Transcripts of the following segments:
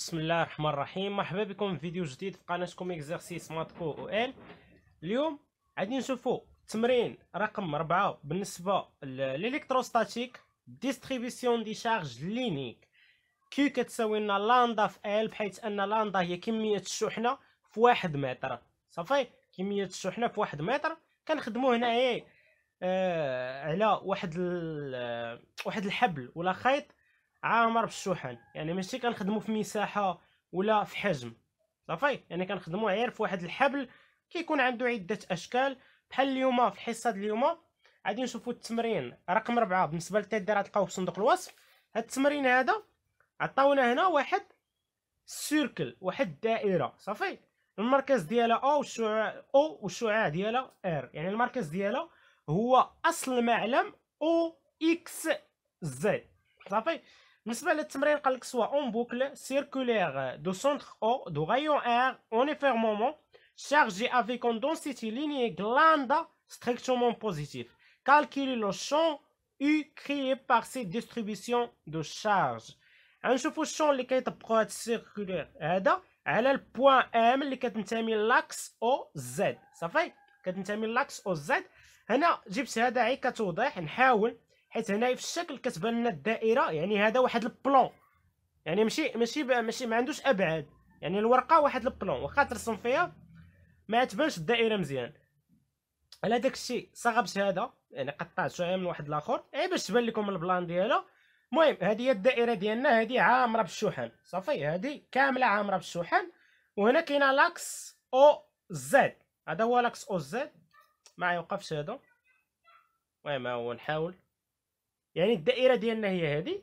بسم الله الرحمن الرحيم مرحبا بكم في فيديو جديد في قناتكم اكزرسيس ماتكو او ال اليوم غادي نشوفوا تمرين رقم 4 بالنسبه للالكتروستاتيك ديستريبيسيون دي شارج لينيك كي كتساوي لنا لاندا في ال بحيث ان لاندا هي كميه الشحنه في واحد متر صافي كميه الشحنه في واحد متر كنخدموا هنايا إيه؟ آه على واحد آه، واحد الحبل ولا خيط عامر بالشحن يعني ماشي كنخدمو في مساحه ولا في حجم صافي يعني كنخدمو غير في واحد الحبل كيكون عنده عده اشكال بحال اليوم في الحصه ديال اليوم غادي نشوفوا التمرين رقم 4 بالنسبه للتعديل غتلقاوه في صندوق الوصف هاد التمرين هذا عطاونا هنا واحد سيركل واحد دائرة صافي المركز ديالها او والشعاع او والشعاع ديالها ار يعني المركز ديالها هو اصل معلم او اكس زد صافي Nous sommes allés t'imaginer qu'il soit en boucle circulaire euh, de centre O, de rayon R, en fermement chargée chargé avec une densité ligne et glande strictement positif. Calculez le champ U créé par cette distribution de charge. Un champ qui est approché de la circulaire est Elle est le point M qui est 4000 laxes OZ. Ça fait 4000 laxes OZ. Et là, j'ai pris un 4 ou 2. حيت هنايا في الشكل كتبان لنا الدائره يعني هذا واحد البلون يعني ماشي ماشي ماشي ما عندوش ابعاد يعني الورقه واحد البلون واخا ترسم فيها ما تبانش الدائره مزيان على داك الشيء صغبت هذا يعني قطعت شويه من واحد الاخر اي باش تبان لكم البلان ديالها المهم هذه هي الدائره ديالنا هذه عامره بالشحن صافي هذه كامله عامره بالشحن وهنا كاينه لاكس او زد هذا هو لاكس او زد ما يوقفش هذا المهم هو نحاول يعني الدائره ديالنا هي هذه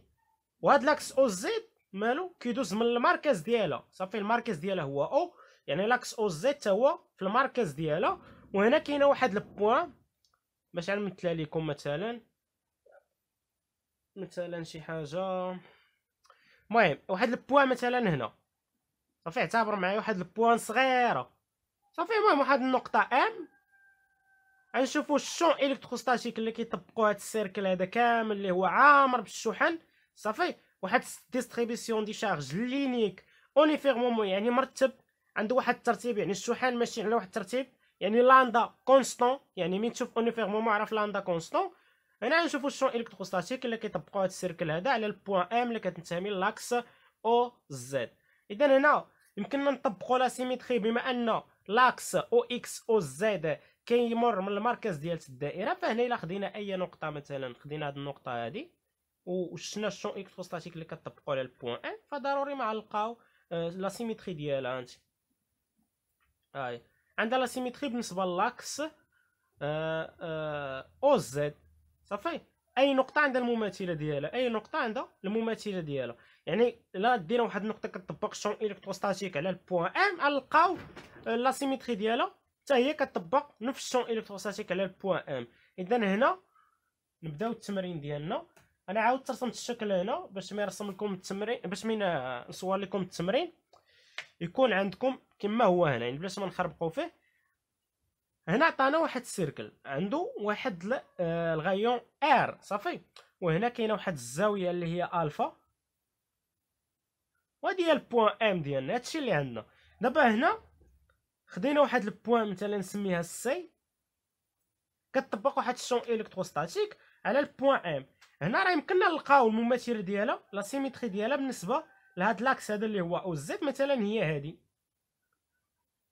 وهاد لاكس او زد مالو كيدوز من المركز ديالها صافي المركز ديالها هو او يعني لاكس او زد هو في المركز ديالها وهنا كاينه واحد البوان باش نمثلها لكم مثلا مثلا شي حاجه المهم واحد البوان مثلا هنا صافي اعتبر معايا واحد البوان صغيره صافي المهم واحد النقطه ام غنشوفوا الشون الكتروستاتيك اللي كيطبقوا هذا السيركل هذا كامل اللي هو عامر بالشحن صافي واحد ديستريبيسيون دي شارج لينيك اونيفيرمومون يعني مرتب عنده واحد الترتيب يعني الشحن ماشي على واحد الترتيب يعني لاندا كونستون يعني مين تشوف اونيفيرمومون عرف لاندا كونستون هنا غنشوفوا الشون الكتروستاتيك اللي كيطبقوا هذا السيركل هذا على البوان ام اللي كتنتمي لاكس او زد اذا هنا يمكننا نطبقوا لا سيميتري بما ان لاكس او اكس او زد كيمر من المركز ديال الدائره فهنا الا خدينا اي نقطه مثلا خدينا هذه النقطه هذه وشنا الشون اكس فوستاتيك اللي كطبقوا على البوان ان فضروري ما نلقاو آه، لا سيميتري ديالها انت هاي عندها لا سيميتري بالنسبه للاكس آه، آه، او زد صافي اي نقطه عندها المماثله ديالها اي نقطه عندها المماثله ديالها يعني لا دينا واحد النقطه كطبق الشون الكتروستاتيك على البوان ام غنلقاو لا سيميتري ديالها حتى هي كتطبق نفس الشون الكتروستاتيك على البوان ام اذا هنا نبداو التمرين ديالنا انا عاودت رسمت الشكل هنا باش ما نرسم لكم التمرين باش ما نصور لكم التمرين يكون عندكم كما هو هنا يعني بلاش ما نخربقوا فيه هنا عطانا واحد السيركل عنده واحد آه، الغيون ار صافي وهنا كاينه واحد الزاويه اللي هي الفا وهذه هي البوان ام ديالنا هادشي اللي عندنا دابا هنا خدينا واحد البوان مثلا نسميها سي كتطبق واحد الشون الكتروستاتيك على البوان ام هنا راه يمكننا نلقاو المماثله ديالها لا سيميتري ديالها بالنسبه لهاد لاكس هذا اللي هو او زد مثلا هي هادي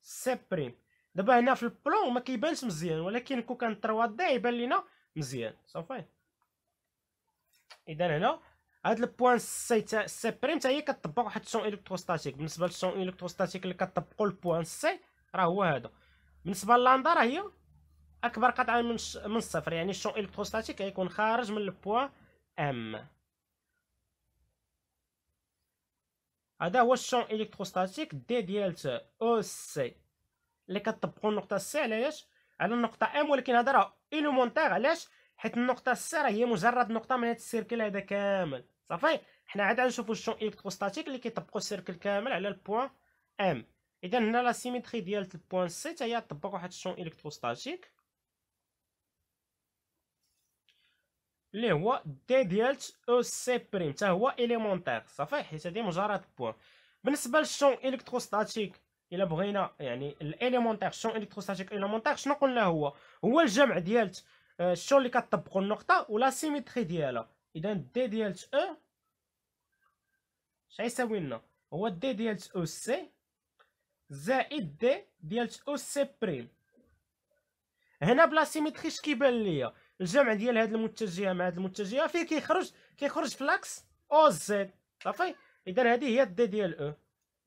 سي بريم دابا هنا في البلون ما كيبانش مزيان ولكن كون كان 3 دي يبان لينا مزيان صافي اذا هنا هاد البوان سي تا سي بريم حتى هي كتطبق واحد الشون الكتروستاتيك بالنسبه للشون الكتروستاتيك اللي كطبقوا البوان سي راه هو هذا بالنسبه للاندا راه هي اكبر قطعه من من الصفر يعني الشون الكتروستاتيك غيكون خارج من البوا ام هذا هو الشون الكتروستاتيك دي ديال او سي اللي كطبقوا النقطه سي علاش على النقطه ام ولكن هذا راه ايلومونتير علاش حيت النقطه سي راه هي مجرد نقطه من هذا السيركل هذا كامل صافي حنا عاد غنشوفوا الشون الكتروستاتيك اللي كيطبقوا السيركل كامل على البوان ام اذا هنا لا سيميتري ديال البوان سي حتى هي طبق واحد الشون الكتروستاتيك اللي هو دي ديال او سي بريم حتى هو اليمونتير صافي حيت هادي مجرد بوان بالنسبه للشون الكتروستاتيك الا بغينا يعني الاليمونتير شون الكتروستاتيك اليمونتير شنو قلنا هو هو الجمع ديال الشون اللي كطبقوا النقطه ولا سيميتري ديالها اذا دي ديال او شحال يساوي لنا هو دي ديال او سي زائد دي ديال او سي بريم هنا بلا سيمتري اش كيبان ليا الجمع ديال هاد المتجهه مع هاد المتجهه فين كيخرج كيخرج فلاكس او زد صافي اذا هذه هي الدي ديال او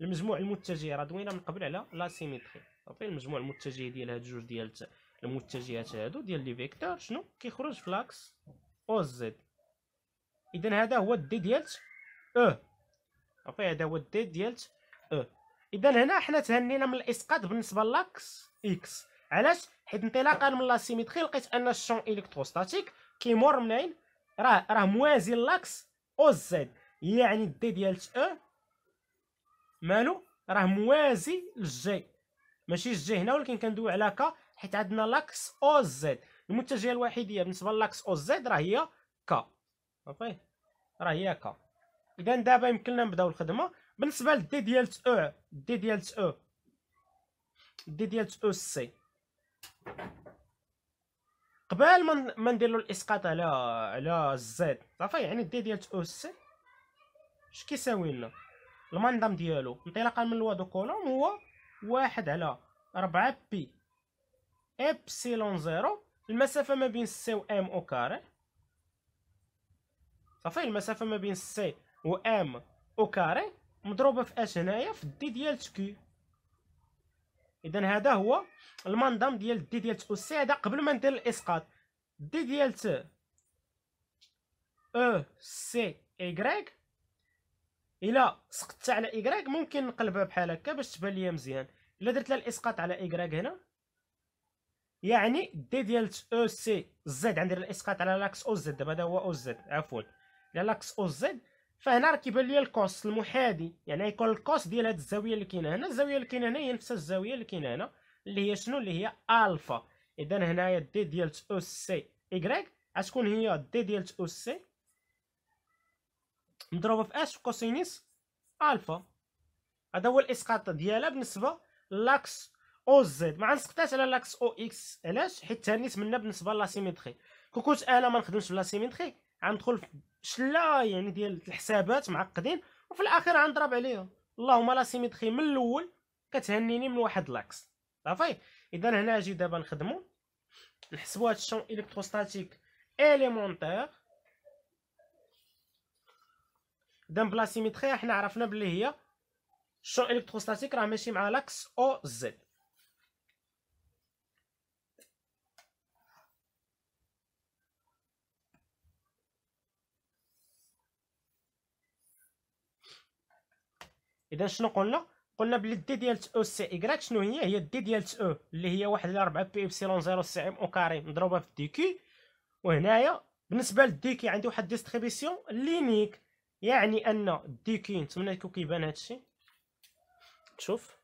المجموع المتجه راه دوينا من قبل على لا سيمتري صافي المجموع المتجه ديال هاد جوج ديال المتجهات هادو ديال لي فيكتور شنو كيخرج فلاكس او زد اذا هذا هو الدي ديال او صافي هذا هو الدي ديال او اذا هنا حنا تهنينا من الاسقاط بالنسبه للاكس اكس علاش حيت انطلاقا من سيميتري لقيت ان الشون الكتروستاتيك كيمر منين راه راه موازي للاكس او زد يعني الدي ديال او مالو راه موازي للجي ماشي الجي هنا ولكن كندوي على كا حيت عندنا لاكس او زد المتجهه الوحيديه بالنسبه للاكس او زد راه هي كا صافي راه هي كا اذا دابا يمكن لنا نبداو الخدمه بالنسبه للدي ديال او الدي ديال او الدي ديال او سي قبل ما ما نديرو الاسقاط على على الزد صافي يعني الدي ديال او سي اش كيساوي لنا المنظم ديالو انطلاقا من الوا دو كولوم هو واحد على ربعة بي ابسيلون زيرو المسافة ما بين سي و ام او كاري صافي المسافة ما بين سي و ام او كاري مضروبه في اش هنايا في الدي ديال كيو اذا هذا هو المنظم ديال الدي ديال او سي هذا قبل ما ندير الاسقاط دي ديال او سي ايغريك الا سقطت على ايغريك ممكن نقلبها بحال هكا باش تبان ليا مزيان الا درت لها الاسقاط على ايغريك هنا يعني دي ديال او سي زد عندي الاسقاط على لاكس او زد دابا هذا هو او زد عفوا على لاكس او زد فهنا راه كيبان ليا الكوست المحادي يعني غيكون الكوست ديال هاد الزاويه اللي كاينه هنا الزاويه اللي كاينه هنا هي نفس الزاويه اللي كاينه هنا اللي هي شنو اللي هي الفا اذا هنايا دي ديال او سي ايكغيك غتكون هي دي ديال او سي مضروبه في اش في كوسينيس الفا هذا هو الاسقاط ديالها بالنسبه لاكس او زد ما نسقطاش على لاكس او اكس علاش حيت تانيت منها بالنسبه لاسيمتري كون كنت انا ما نخدمش بلاسيمتري غندخل شلا يعني ديال الحسابات معقدين وفي الاخير غنضرب عليهم اللهم لا سيميتري من الاول كتهنيني من واحد لاكس صافي اذا هنا اجي دابا نخدمو نحسبوا هاد الشون الكتروستاتيك اليمونتير اذا بلا سيميتري حنا عرفنا بلي هي الشون الكتروستاتيك راه ماشي مع لاكس او زد اذا شنو قلنا قلنا بلي دي ديال او سي ايكغيك شنو هي هي دي ديال او e اللي هي واحد على 4 بي ايبسيلون 0 سي ام او كاري مضروبه في دي كي وهنايا بالنسبه للدي كي عندي واحد ديستريبيسيون لينيك يعني ان دي كي نتمنى يكون كيبان هادشي شوف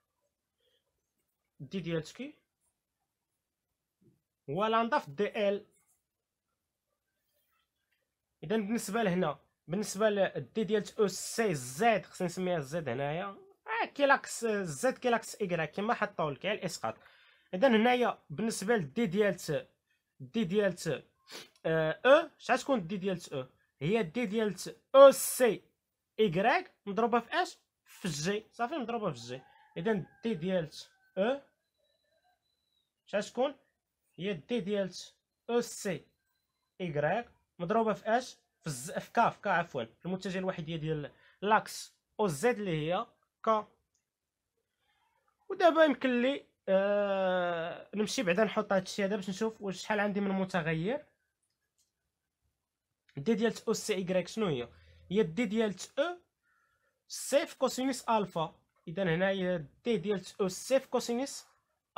دي ديال كي ولا نضاف دي ال اذا بالنسبه لهنا بالنسبه للدي ديال او سي زد خصني نسميها زد هنايا آه، كيلاكس زد كيلاكس ايكغيك كما حطوا لك على الاسقاط اذا هنايا بالنسبه للدي ديال دي ديال آه، او شحال تكون الدي ديال او هي الدي ديال او سي ايكغيك مضروبه في اش في جي صافي مضروبه في جي اذا الدي ديال او شحال تكون هي الدي ديال او سي ايكغيك مضروبه في اش في الز... في كا في كا عفوا المتجهه الوحيديه ديال لاكس او زد اللي هي كا ودابا يمكن لي آه نمشي بعدا نحط هادشي هذا باش نشوف واش شحال عندي من متغير دي ديال او سي ايكغيك شنو هي هي دي ديال او سي في كوسينوس الفا اذا هنايا دي ديال او سي في كوسينوس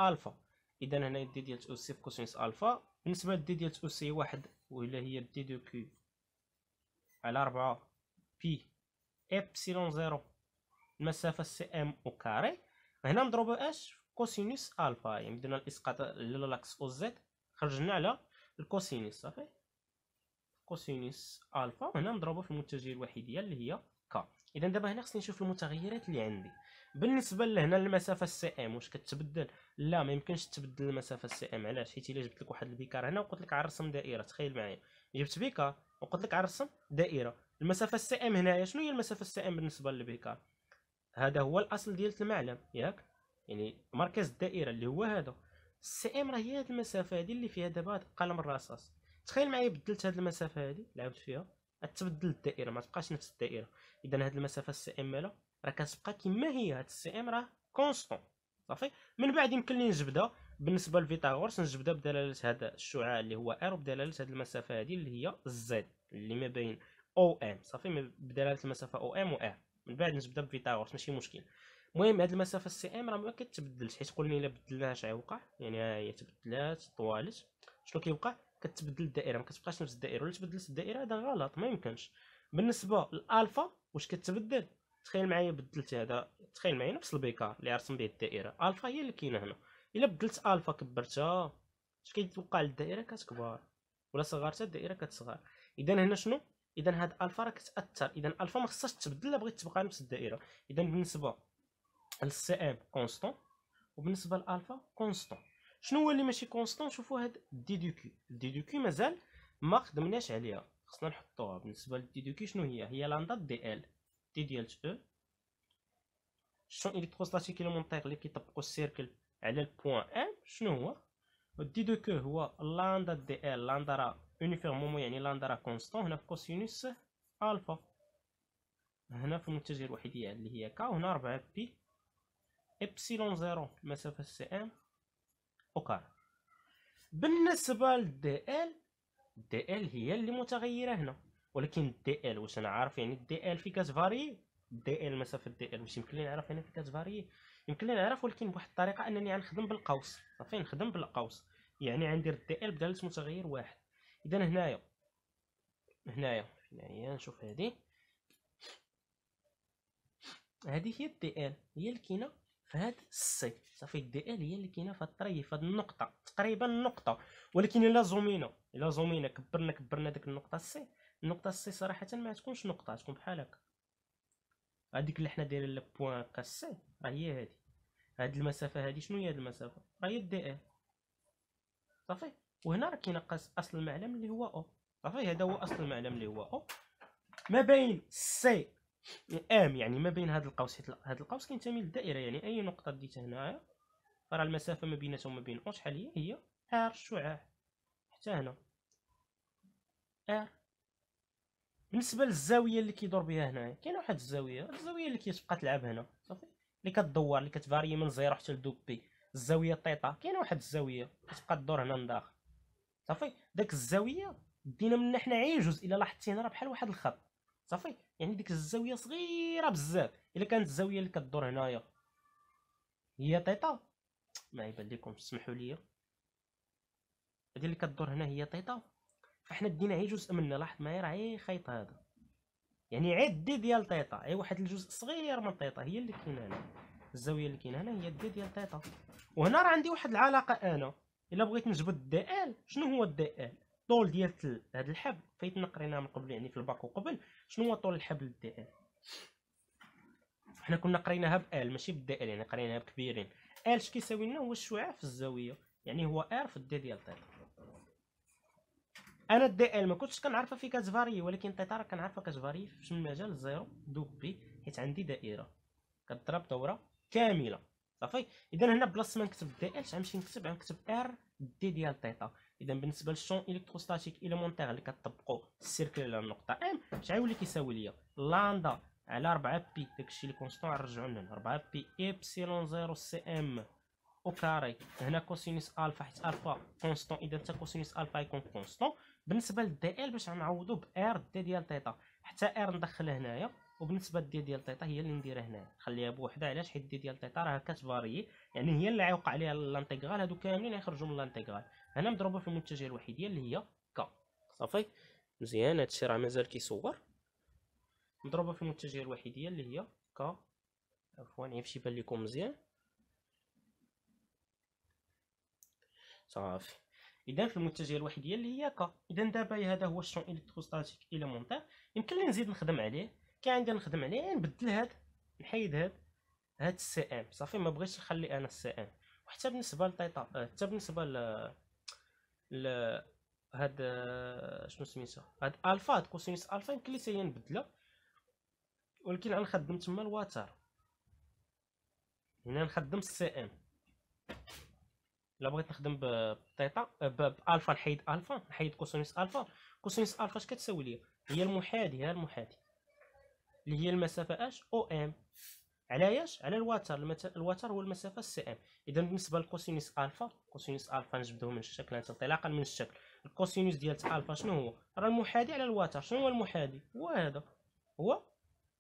الفا اذا هنايا دي ديال او سي في كوسينوس الفا بالنسبه لدي ديال او سي واحد ولا هي دي دو كيو على 4 بي إبسيلون زيرو المسافة سي إم أو كاري هنا نضربو أش كوسينوس ألفا يعني درنا الإسقاط على لاكس أو زد خرجنا على الكوسينوس صافي كوسينوس ألفا هنا نضربو في المتجهة الوحيدية اللي هي كا إذا دابا هنا خصني نشوف المتغيرات اللي عندي بالنسبة لهنا المسافة سي إم واش كتبدل لا ما يمكنش تبدل المسافة سي إم علاش حيت إلا جبت لك واحد البيكار هنا وقلت لك عرسم دائرة تخيل معايا جبت بيكار وقلت لك على الرسم دائره المسافه السي ام هنايا شنو هي المسافه السي ام بالنسبه للبيكار هذا هو الاصل ديال المعلم ياك يعني مركز الدائره اللي هو هذا السي ام راه هي هذه المسافه هذه اللي فيها دابا قلم الرصاص تخيل معايا بدلت هذه المسافه هذه لعبت فيها تبدل الدائره ما تبقاش نفس الدائره اذا هذه المسافه السي ام راه كتبقى كما هي هاد السي ام راه كونستون صافي من بعد يمكن لي نجبدها بالنسبه لفيتاغورس نجبدها بدلاله هذا الشعاع اللي هو ار وبدلاله هذه المسافه هذه اللي هي زد اللي ما بين او ام صافي بدلاله المسافه او ام و ار من بعد نجبدها بفيتاغورس ماشي مشكل المهم هذه المسافه السي ام راه ما كتبدلش حيت قلنا الا بدلناها اش غيوقع يعني هي تبدلات طوالت شنو كيوقع كتبدل الدائره ما كتبقاش نفس الدائره ولا تبدلت الدائره هذا غلط ما يمكنش بالنسبه للالفا واش كتبدل تخيل معايا بدلت هذا تخيل معايا نفس البيكار اللي رسم به الدائره الفا هي اللي كاينه هنا الا بدلت الفا كبرتها اش كيتوقع للدائره كتكبر ولا صغرتها الدائره كتصغر اذا هنا شنو اذا هاد الفا راه كتاثر اذا الفا ما خصهاش تبدل الا بغيت تبقى نفس الدائره اذا بالنسبه للسي ام كونستون وبالنسبه للالفا كونستون شنو هو اللي ماشي كونستون شوفوا هاد دي دو كي دي دو كي مازال ما خدمناش عليها خصنا نحطوها بالنسبه للدي دو كي شنو هي هي لاندا e. دي ال دي ديال او الشون الكتروستاتيك اللي منطيق اللي كيطبقوا السيركل على البوان ان شنو هو ودي دو كو هو لاندا دي ال لاندا را اونيفيرمون يعني لاندا را كونستون هنا في كوسينوس الفا هنا في المتجه الوحيدية اللي هي كا وهنا ربعة بي إبسيلون زيرو مسافه سي ام أوكار بالنسبة للدي ال دي ال هي اللي متغيرة هنا ولكن دي ال واش انا عارف يعني دي ال في فاري دي ال مسافة دي ال واش يمكن لي نعرف هنا في فاري يمكن لي نعرف ولكن بواحد الطريقه انني غنخدم بالقوس صافي نخدم بالقوس يعني غندير دي ال بدالة متغير واحد اذا هنايا هنايا هنايا نشوف هذه هذه هي الدي ال هي اللي كاينه في هاد السي صافي الدي ال هي اللي كاينه في هاد الطريف هاد النقطه تقريبا النقطه ولكن الا زومينا الا زومينا كبرنا كبرنا ديك النقطه السي النقطه السي صراحه ما تكونش نقطه تكون بحال هكا هذيك اللي حنا دايرين لها بوين هكا السي ها هي هادي هاد المسافه هادي شنو هي هاد المسافه ها هي الدي ال إيه. صافي وهنا راه كينقص اصل المعلم اللي هو او صافي هذا هو اصل المعلم اللي هو او ما بين سي ام يعني ما بين هاد القوس حيت هاد القوس كينتمي للدائره يعني اي نقطه ديتها هنايا راه المسافه ما بيناتهم وما بين او شحال هي هي ار الشعاع حتى هنا ار بالنسبه للزاويه اللي كيدور بها هنايا كاينه واحد الزاويه الزاويه اللي كتبقى تلعب هنا صافي اللي كدور اللي كتفاري من زيرو حتى لدوبي الزاويه طيطا كاينه واحد الزاويه كتبقى تدور هنا من داخل صافي داك الزاويه دينا منها حنا جزء الا لاحظتي هنا راه بحال واحد الخط صافي يعني ديك الزاويه صغيره بزاف الا كانت الزاويه اللي كدور هنايا هي طيطا ما يبان لكم سمحوا لي هذه اللي كدور هنا هي طيطا فاحنا دينا غير جزء منا لاحظ معايا راه غير خيط هذا يعني عدي ديال تيطا اي واحد الجزء صغير من تيطا هي اللي كاينه هنا الزاويه اللي كاينه هنا هي الدي ديال تيتا وهنا راه عندي واحد العلاقه انا الا بغيت نجبد الدي ال شنو هو الدي ال طول ديال هذا الحبل فايتنا قريناها من قبل يعني في الباك وقبل شنو هو طول الحبل الدي ال حنا كنا قريناها بال ماشي بالدي ال يعني قريناها بكبيرين ال اش كيساوي لنا هو الشعاع في الزاويه يعني هو ار في الدي ديال تيتا انا الدي ال ما كنتش كنعرفها في كاتفاري ولكن القطار كنعرفها كاتفاري في المجال الزيرو دوبي حيت عندي دائره كضرب دوره كامله صافي اذا هنا بلاصه ما نكتب دي ال غنمشي نكتب غنكتب ار دي ديال تيتا اذا بالنسبه للشون الكتروستاتيك اليمونتير اللي كطبقوا السيركل على النقطه ام باش عاولي كيساوي ليا لاندا على 4 بي داكشي اللي كونستون نرجعوا لنا 4 بي ايبسيلون زيرو سي ام او كاري هنا كوسينوس الفا حيت الفا كونستون اذا حتى كوسينوس الفا يكون كونستون بالنسبه للدي ال باش نعوضو ب ار دي ديال تيتا حتى ار ندخلها هنايا وبالنسبه للدي ديال تيتا هي اللي نديرها هنا نخليها بوحدها علاش حيت دي ديال تيتا راه كتفاري يعني هي اللي غيوقع عليها الانتيغرال هادو كاملين غيخرجوا من الانتيغرال هنا مضروبه في المتجه الوحيديه اللي هي ك صافي مزيان هادشي راه مازال كيصور مضروبه في المتجه الوحيديه اللي هي ك عفوا عيب يبان لكم مزيان صافي اذا في المتجهه الوحيديه اللي هي ك اذا دابا هذا هو الشون الكتروستاتيك اليمونتير يمكن لي نزيد نخدم عليه كي عندي نخدم عليه نبدل هاد نحيد هاد هاد السي ام صافي ما بغيتش نخلي انا السي ام وحتى بالنسبه للطيطا آه، حتى بالنسبه ل ل هاد آه، شنو سميتها هاد الفا هاد كوسينوس الفا يمكن لي سي نبدله ولكن غنخدم تما الواتر هنا نخدم السي ام الا بغيت نخدم بتيتا آه، بالفا نحيد الفا نحيد كوسينوس الفا كوسينوس الفا اش كتساوي ليا هي المحادي ها المحادي اللي هي المسافه اش او ام علاش على الوتر الوتر هو المسافه سي ام اذا بالنسبه لكوسينوس الفا كوسينوس الفا نجبدوه من الشكل انطلاقا من الشكل الكوسينوس ديال الفا شنو هو راه المحادي على الوتر شنو هو المحادي هو هذا هو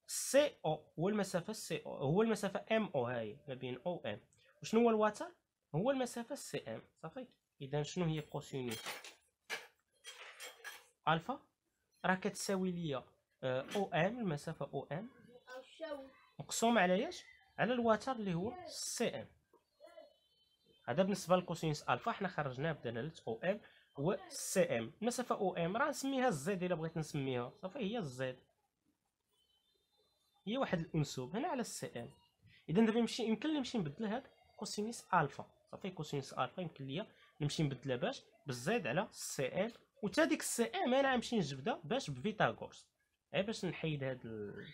سي او هو المسافه سي او هو المسافه ام او هاي ما بين او ام وشنو هو الوتر هو المسافة سي ام صافي إذا شنو هي يونيت ألفا راه كتساوي ليا آه، أو ام المسافة أو ام مقسوم على ياش على الوتر اللي هو سي ام هذا بالنسبة لكوسينس ألفا حنا خرجناه بدلالة أو ام هو سي ام المسافة أو ام راه نسميها الزد إلا بغيت نسميها صافي هي الزد هي واحد الأنسوب هنا على السي ام إذا دابا يمكن لي نمشي نبدل هاد كوسينس ألفا صافي كوسينس الفا يمكن ليا نمشي نبدلها باش بالزيد على سي ال وتا ديك سي ام انا غنمشي نجبدها باش بفيتاغورس غير باش نحيد هاد ال...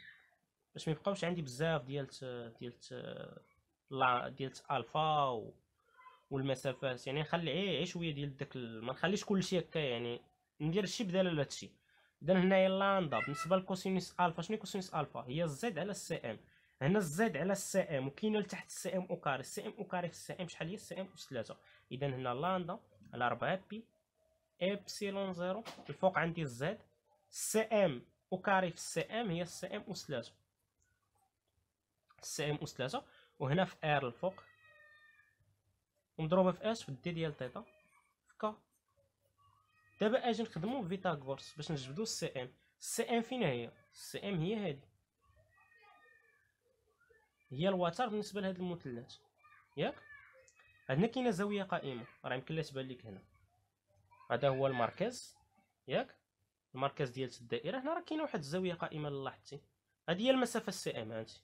باش ما يبقاوش عندي بزاف ديال ديال لا ديال الفا و... والمسافات يعني نخلي غير شويه ديال داك ال... ما نخليش كلشي هكا يعني ندير شي بدال هادشي اذا هنايا لاندا بالنسبه لكوسينوس الفا شنو كوسينوس الفا هي الزد على سي ام هنا الزد على السي ام وكاين لتحت السي ام او السي ام او في السي ام شحال هي السي ام اس 3 اذا هنا لاندا على 4 بي ابسيلون 0 الفوق عندي الزد السي ام او في السي ام هي السي ام اس 3 السي ام اس 3 وهنا في ار الفوق ومضروبه في اس في الدي ديال تيتا في كا دابا اجي نخدمو فيتاغورس باش نجبدو السي ام السي ام فين هي السي ام هي هادي هي الوتر بالنسبه لهاد المثلث ياك عندنا كاينه زاويه قائمه راه يمكن لها تبان لك هنا هذا هو المركز ياك المركز ديال الدائره هنا راه كاينه واحد الزاويه قائمه لاحظتي هذه هي المسافه السي ام هانتي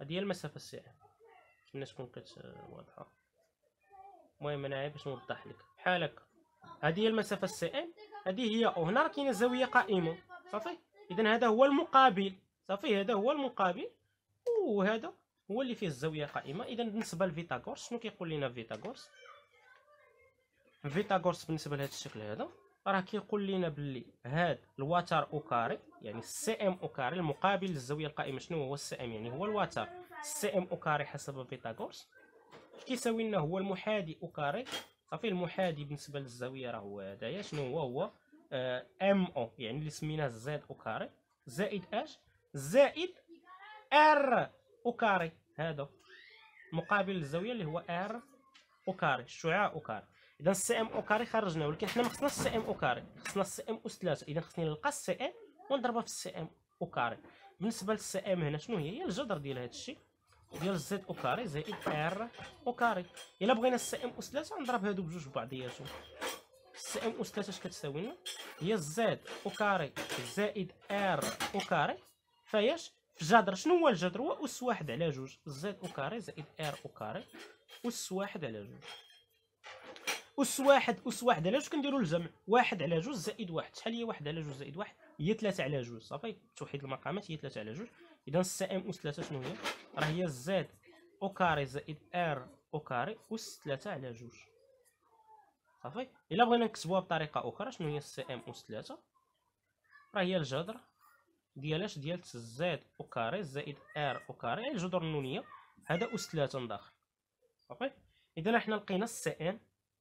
هذه هي المسافه السي ام نتمنى تكون كت واضحه المهم انا عيب باش نوضح لك بحال هكا هذه هي المسافه السي ام هذه هي وهنا راه كاينه زاويه قائمه صافي اذا هذا هو المقابل صافي هذا هو المقابل وهذا هو اللي فيه الزاويه قائمه اذا بالنسبه لفيتاغورس شنو كيقول لنا فيتاغورس فيتاغورس بالنسبه لهذا الشكل هذا راه كيقول لنا باللي هذا الوتر او كاري يعني السي ام او كاري المقابل للزاويه القائمه شنو هو السي ام يعني هو الوتر السي ام او كاري حسب فيتاغورس كيساوي لنا هو المحادي او كاري صافي المحادي بالنسبه للزاويه راه هو هدايا شنو هو هو آه، ام او يعني اللي سميناه زد او كاري زائد اش زائد ار او كاري هذا مقابل الزاويه اللي هو ار او كاري الشعاع او كاري اذا السي ام او كاري خرجناه ولكن حنا ما خصناش السي ام او كاري خصنا السي ام اس 3 اذا خصني نلقى السي ام ونضربها في السي ام او كاري بالنسبه للسي ام هنا شنو هي هي الجذر ديال هذا الشيء ديال زد او كاري زائد ار او كاري الا بغينا السي ام اس 3 نضرب هادو بجوج ببعضياتهم السي ام اس 3 اش كتساوي لنا هي زد او كاري زائد ار او كاري فياش في جذر شنو هو الجذر هو اس واحد على جوج زد او كاري زائد ار او كاري اس واحد على جوج اس واحد اس واحد على جوج كنديرو الجمع واحد على جوج زائد واحد شحال هي واحد على جوج زائد واحد هي ثلاثة على جوج صافي توحيد المقامات هي ثلاثة على جوج اذا الس ام اس ثلاثة شنو هي راه هي زد او كاري زائد ار او كاري اس ثلاثة على جوج صافي الا بغينا نكتبوها بطريقه اخرى شنو هي الس ام اس ثلاثة راه هي الجذر ديال اش ديال زد او كاري زائد ار او كاري يعني الجذور النونيه هذا اس 3 داخل صافي اذا حنا لقينا سي ان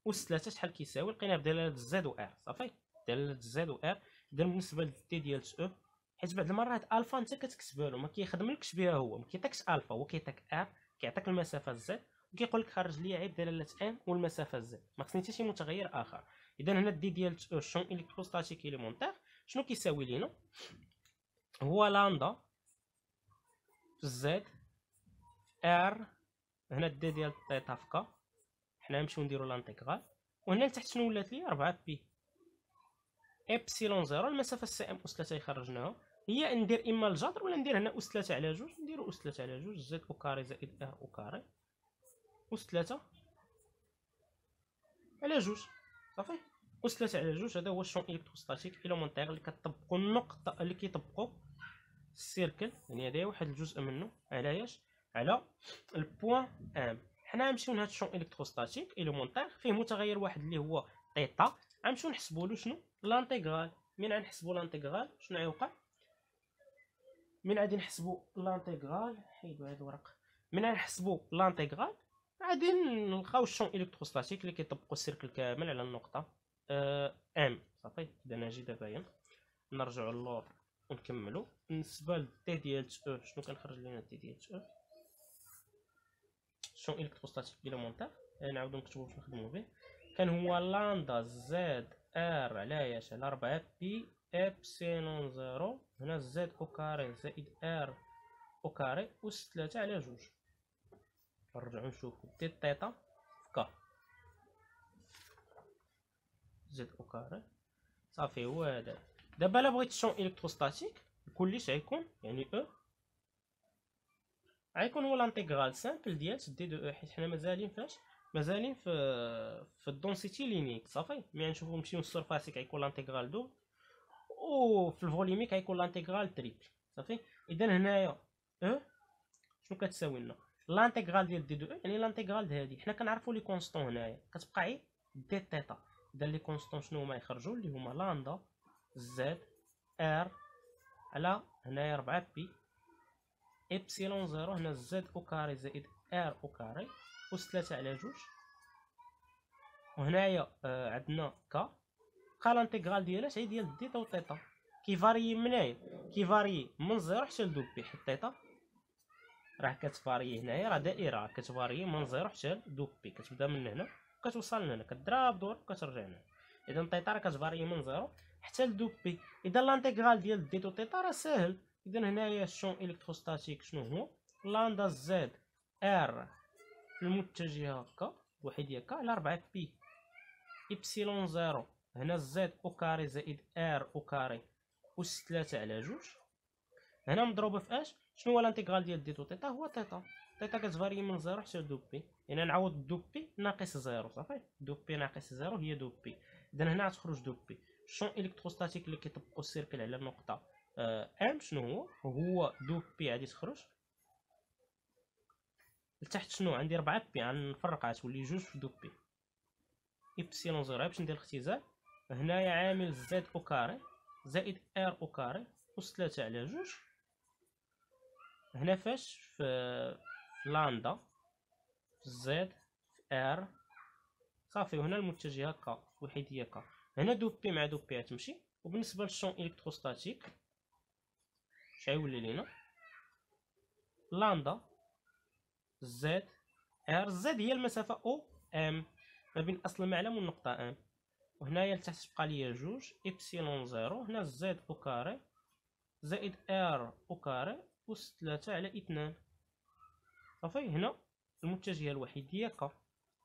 اس 3 شحال كيساوي لقيناه بدلاله زد و ار صافي دلاله زد و ار اذا بالنسبه للدي ديال او حيت بعض المرات الفا انت كتكتبها له ما كيخدملكش بها هو ما كيعطيكش الفا هو كيعطيك ار كيعطيك المسافه زد وكيقول لك خرج لي عيب دلاله ان والمسافه زد ما خصني حتى شي متغير اخر اذا هنا الدي ديال او شون الكتروستاتيك اليمونتير شنو كيساوي لينا هو لاندا زد ار هنا الدي ديال الثيتا فكا حنا نمشيو نديرو لانتيغرال وهنا لتحت شنو ولات لي 4 بي ابسيلون زيرو المسافه سي ام اس 3 يخرجناها هي ندير اما الجذر ولا ندير هنا اس 3 على جوج نديرو اس 3 على جوج زد او كاري زائد ار او كاري اس 3 على جوج صافي وصلت على جوج هذا هو الشون الكتروستاتيك الى منطقه اللي كطبقوا النقطه اللي كيطبقوا السيركل يعني هذا واحد الجزء منه علاش على البوان ام حنا غنمشيو لهاد الشون الكتروستاتيك الى فيه متغير واحد اللي هو تيتا غنمشيو نحسبوا له شنو لانتيغرال من غنحسبوا لانتيغرال شنو غيوقع من عاد نحسبوا لانتيغرال حيدوا هاد الورق من غنحسبوا لانتيغرال غادي نلقاو الشون الكتروستاتيك اللي كيطبقوا السيركل كامل على النقطه آه، ام صافي اذا جي دابا نرجعو للور ونكملو بالنسبه للتي ديال او e، شنو كنخرج لينا تي ديال او e؟ شون الكتروستاتيك بيلومونتير نعاودو نكتبو باش نخدمو به كان هو لاندا زد ار على ياش على 4 بي ابسيلون زيرو هنا زد او كاري زائد ار او كاري اس 3 على جوج نرجعو نشوفو تي تيتا في كا زد او كاري صافي هو هذا دابا الا بغيت الشون الكتروستاتيك كلش غيكون يعني او غيكون هو لانتيغرال سامبل ديال دي دو حيت حنا مازالين فاش مازالين في في الدونسيتي لينيك صافي مي نشوفو نمشيو للسرفاس غيكون لانتيغرال دو في الفوليميك غيكون لانتيغرال تريبل صافي اذا هنايا او شنو كتساوي لنا لانتيغرال ديال دي دو او يعني لانتيغرال هادي حنا كنعرفو لي كونستون هنايا كتبقى غير دي تيتا قدر لي كونستون شنو هما يخرجوا اللي هما لاندا زد ار على هنايا 4 بي ابسيلون زيرو هنا زد او كاري زائد ار او كاري أس 3 على 2 وهنايا آه عندنا ك كا لانتيغرال ديالها هي ديال ديتا وتيتا فاري من كي فاري من زيرو حتى لدوب بي حيت تيتا راه كتفاري هنايا راه دائره كتفاري من زيرو حتى لدوب بي كتبدا من هنا كتوصل لهنا كضرب دور كترجعنا لهنا اذا التيتا كتفاري من زيرو حتى لدو بي اذا لانتيغرال ديال ديتو تيتا راه ساهل اذا هنايا الشون الكتروستاتيك شنو هو لاندا زد ار المتجهه هكا وحيد هكا على 4 بي ايبسيلون زيرو هنا زد او كاري زائد ار او كاري اس 3 على جوج هنا مضروبه في اش شنو هو الانتيغرال ديال ديتو تيتا هو تيتا دقيقه كتفاري من زيرو حتى دو بي يعني نعوض دو بي ناقص زيرو صافي دو بي ناقص زيرو هي دو بي اذا هنا غتخرج دو بي الشون الكتروستاتيك اللي كيطبقو السيركل على النقطه آه ام شنو هو هو دو بي غادي تخرج لتحت شنو عندي ربعة بي غنفرق غتولي جوج في دو بي ايبسيلون زيرو باش ندير الاختزال هنايا عامل زد او كاري زائد ار او كاري أس ثلاثة على جوج هنا فاش في لاندا زد ار صافي وهنا المتجهه ك وحيديه ك هنا دو بي مع دو بي غتمشي وبالنسبه للشون الكتروستاتيك اش غيولي لينا لاندا زد ار زد هي المسافه او ام ما بين اصل المعلم والنقطه ام وهنايا لتحت تبقى ليا جوج ايبسيلون زيرو هنا زد او كاري زائد ار او كاري أس 3 على اثنان صافي هنا المتجهه الوحيد هي ك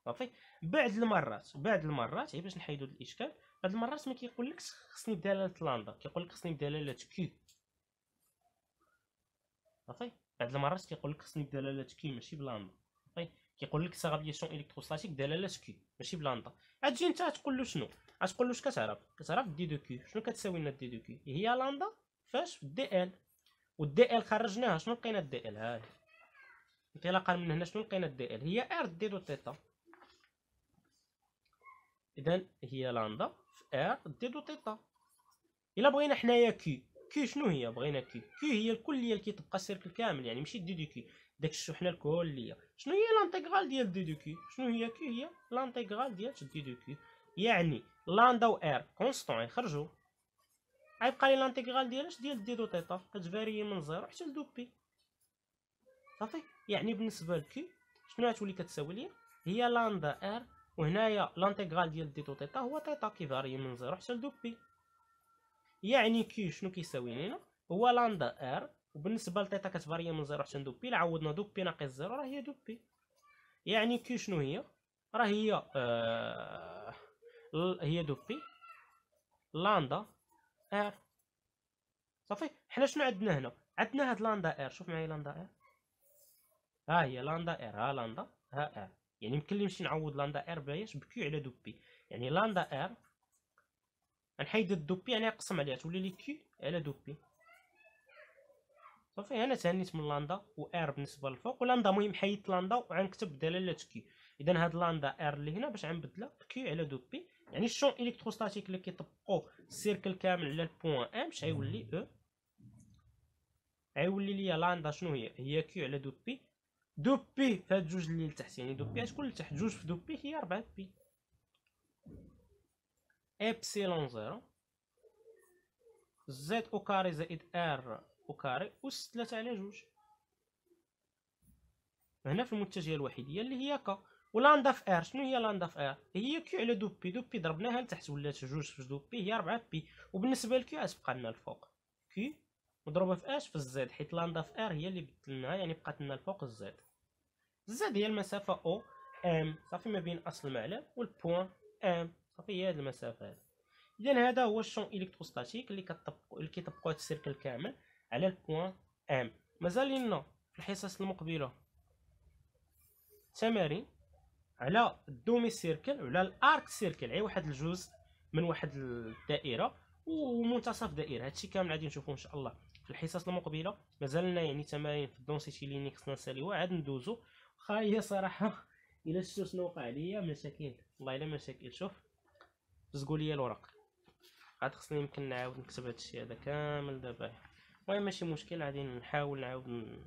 صافي بعد المرات بعد المرات هي باش نحيدوا الاشكال بعد المرات ما كيقولكش خصني بدلاله كيقول كيقولك خصني بدلاله كي صافي بعد المرات كيقولك خصني بدلاله كي ماشي بلاندا صافي كيقول لك سغابياسيون الكتروستاتيك دلاله كي ماشي بلاندا غتجي انت تقول له شنو غتقول له اش كتعرف كتعرف دي دو كي شنو كتساوي لنا دي دو كي هي لاندا فاش في الدي ال والدي ال خرجناها شنو لقينا الدي ال ها انطلاقا من هنا شنو لقينا الدي ال هي ار دي دو تيتا اذا هي لاندا في ار دي دو تيتا الا بغينا حنايا كي كي شنو هي بغينا كي كي هي الكليه اللي كتبقى السيركل كامل يعني ماشي دي دو كي داك الشحنه الكليه شنو هي لانتيغرال ديال دي دو كي شنو هي كي هي لانتيغرال ديال دي دو كي يعني لاندا و ار كونستون يخرجوا غيبقى لي لانتيغرال اش ديال دي دو تيتا كتفاري من زيرو حتى لدو بي صافي يعني بالنسبه لكي شنو غتولي كتساوي ليا هي لاندا ار وهنايا لانتيغرال ديال دي تو تيتا هو تيتا فاري من زيرو حتى لدو بي يعني كي شنو كيساوي لينا هو لاندا ار وبالنسبه لتيتا كتفاري من زيرو حتى لدو بي عوضنا دو بي ناقص زيرو راه هي دو بي يعني كي شنو هي راه هي آه هي دو بي لاندا ار صافي حنا شنو عندنا هنا عندنا هاد لاندا ار شوف معايا لاندا ار ها هي لاندا ار ها لاندا ها ار يعني يمكن لي نمشي نعوض لاندا ار باش بكيو على دو بي يعني لاندا ار غنحيد دو بي يعني نقسم عليها تولي لي كيو على دو بي صافي هنا تهنيت من لاندا و ار بالنسبه للفوق ولاندا المهم حيدت لاندا وغنكتب دلاله كيو اذا هاد لاندا ار اللي هنا باش غنبدلها بكيو على دو بي يعني الشون الكتروستاتيك اللي كيطبقوا السيركل كامل على البوان ام شحال يولي او غيولي ليا لاندا شنو هي هي كيو على دو بي دو بي فهاد جوج اللي لتحت يعني دو بي شكون لتحت جوج في دو بي هي ربعة بي إبسيلون زيرو زد أو كاري زائد آر أو كاري أس تلاتة على جوج هنا في المتجهة الوحيدية اللي هي ك ولاندا في ار شنو هي لاندا في ار هي كيو على دو بي دو بي ضربناها لتحت ولات جوج في دو بي هي ربعة بي وبالنسبة لكيو عاد بقى لنا الفوق كيو مضروبة في اش في الزد حيت لاندا في ار هي اللي بدلناها يعني بقات لنا الفوق الزد زاد هي المسافة أو أم صافي ما بين أصل المعلم والبوان أم صافي هي هاد المسافة هادي إذا هذا هو الشون إلكتروستاتيك اللي كطبقو اللي كيطبقو هاد السيركل كامل على البوان أم مازال لنا في الحصص المقبلة تمارين على الدومي سيركل وعلى الارك سيركل اي واحد الجزء من واحد الدائره ومنتصف دائره هادشي كامل غادي نشوفو ان شاء الله في الحصص المقبله مازال لنا يعني تمارين في الدونسيتي ليني خصنا نساليوها عاد ندوزو هي صراحه الا شنو وقع ليا مشاكل والله الا مشاكل شوف بزقوا لي الورق عاد خصني يمكن نعاود نكتب هادشي هذا كامل دابا المهم ماشي مشكل غادي نحاول نعاود ن...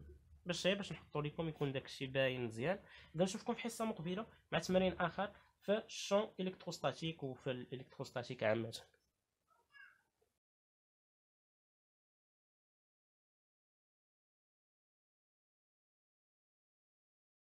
باش غير إيه، باش نحطو لكم يكون داكشي باين مزيان اذا نشوفكم في حصه مقبله مع تمرين اخر في الشون الكتروستاتيك وفي الالكتروستاتيك عامه